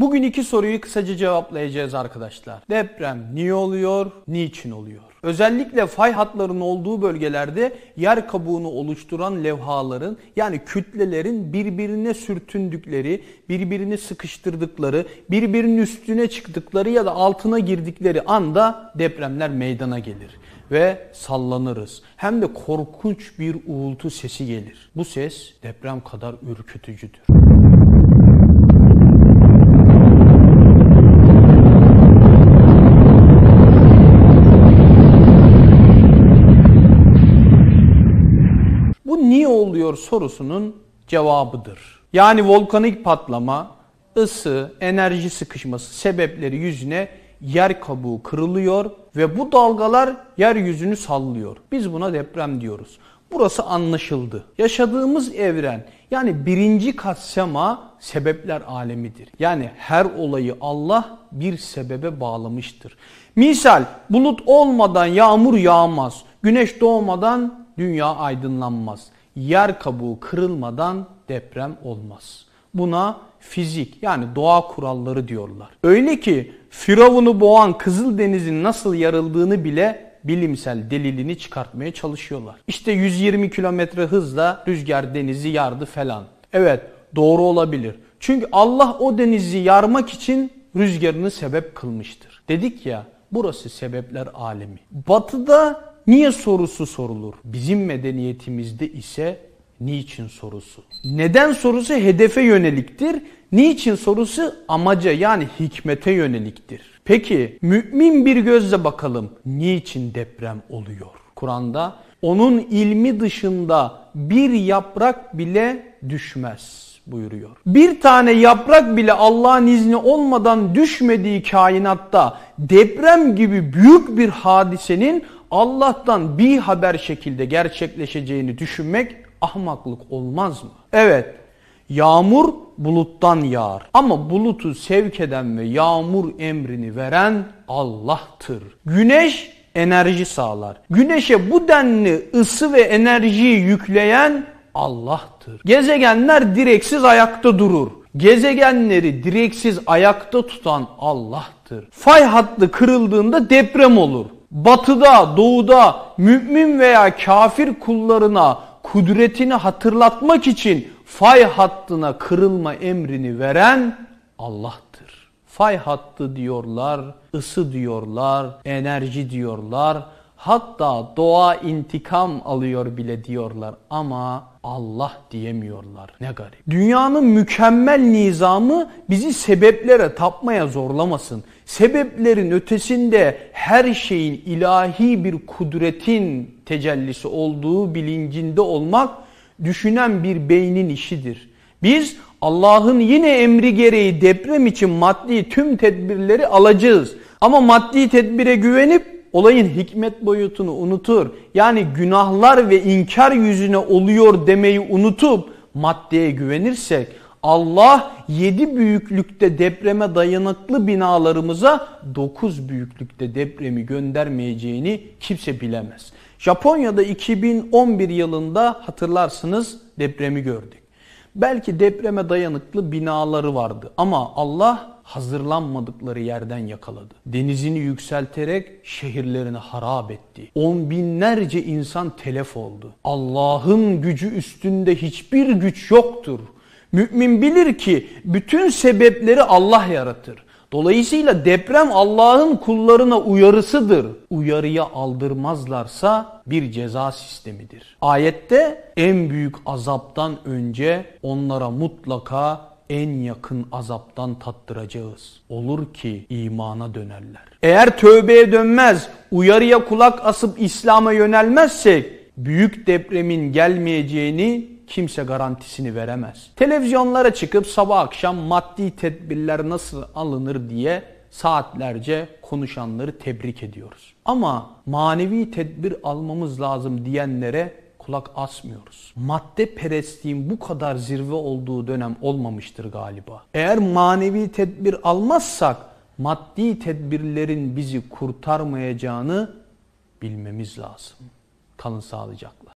Bugün iki soruyu kısaca cevaplayacağız arkadaşlar. Deprem niye oluyor, niçin oluyor? Özellikle fay hatlarının olduğu bölgelerde yer kabuğunu oluşturan levhaların yani kütlelerin birbirine sürtündükleri, birbirini sıkıştırdıkları, birbirinin üstüne çıktıkları ya da altına girdikleri anda depremler meydana gelir ve sallanırız. Hem de korkunç bir uğultu sesi gelir. Bu ses deprem kadar ürkütücüdür. niye oluyor sorusunun cevabıdır. Yani volkanik patlama, ısı, enerji sıkışması sebepleri yüzüne yer kabuğu kırılıyor ve bu dalgalar yeryüzünü sallıyor. Biz buna deprem diyoruz. Burası anlaşıldı. Yaşadığımız evren yani birinci katsema sebepler alemidir. Yani her olayı Allah bir sebebe bağlamıştır. Misal bulut olmadan yağmur yağmaz, güneş doğmadan dünya aydınlanmaz yer kabuğu kırılmadan deprem olmaz. Buna fizik yani doğa kuralları diyorlar. Öyle ki Firavun'u boğan Kızıldeniz'in nasıl yarıldığını bile bilimsel delilini çıkartmaya çalışıyorlar. İşte 120 kilometre hızla rüzgar denizi yardı falan. Evet doğru olabilir. Çünkü Allah o denizi yarmak için rüzgarını sebep kılmıştır. Dedik ya burası sebepler alemi. Batıda Niye sorusu sorulur? Bizim medeniyetimizde ise niçin sorusu. Neden sorusu hedefe yöneliktir. Niçin sorusu amaca yani hikmete yöneliktir. Peki mümin bir gözle bakalım niçin deprem oluyor? Kur'an'da onun ilmi dışında bir yaprak bile düşmez buyuruyor. Bir tane yaprak bile Allah'ın izni olmadan düşmediği kainatta deprem gibi büyük bir hadisenin Allah'tan bir haber şekilde gerçekleşeceğini düşünmek ahmaklık olmaz mı? Evet yağmur buluttan yağar ama bulutu sevk eden ve yağmur emrini veren Allah'tır. Güneş enerji sağlar. Güneşe bu denli ısı ve enerjiyi yükleyen Allah'tır. Gezegenler direksiz ayakta durur. Gezegenleri direksiz ayakta tutan Allah'tır. Fay hattı kırıldığında deprem olur batıda, doğuda mümin veya kafir kullarına kudretini hatırlatmak için fay hattına kırılma emrini veren Allah'tır. Fay hattı diyorlar, ısı diyorlar, enerji diyorlar, Hatta doğa intikam alıyor bile diyorlar ama Allah diyemiyorlar. Ne garip. Dünyanın mükemmel nizamı bizi sebeplere tapmaya zorlamasın. Sebeplerin ötesinde her şeyin ilahi bir kudretin tecellisi olduğu bilincinde olmak düşünen bir beynin işidir. Biz Allah'ın yine emri gereği deprem için maddi tüm tedbirleri alacağız. Ama maddi tedbire güvenip olayın hikmet boyutunu unutur. Yani günahlar ve inkar yüzüne oluyor demeyi unutup maddeye güvenirsek Allah yedi büyüklükte depreme dayanıklı binalarımıza dokuz büyüklükte depremi göndermeyeceğini kimse bilemez. Japonya'da 2011 yılında hatırlarsınız depremi gördük. Belki depreme dayanıklı binaları vardı ama Allah hazırlanmadıkları yerden yakaladı. Denizini yükselterek şehirlerini harap etti. On binlerce insan telef oldu. Allah'ın gücü üstünde hiçbir güç yoktur. Mümin bilir ki bütün sebepleri Allah yaratır. Dolayısıyla deprem Allah'ın kullarına uyarısıdır. Uyarıya aldırmazlarsa bir ceza sistemidir. Ayette en büyük azaptan önce onlara mutlaka en yakın azaptan tattıracağız. Olur ki imana dönerler. Eğer tövbeye dönmez, uyarıya kulak asıp İslam'a yönelmezsek büyük depremin gelmeyeceğini kimse garantisini veremez. Televizyonlara çıkıp sabah akşam maddi tedbirler nasıl alınır diye saatlerce konuşanları tebrik ediyoruz. Ama manevi tedbir almamız lazım diyenlere kulak asmıyoruz. Madde perestliğin bu kadar zirve olduğu dönem olmamıştır galiba. Eğer manevi tedbir almazsak maddi tedbirlerin bizi kurtarmayacağını bilmemiz lazım. Kalın sağlıcakla.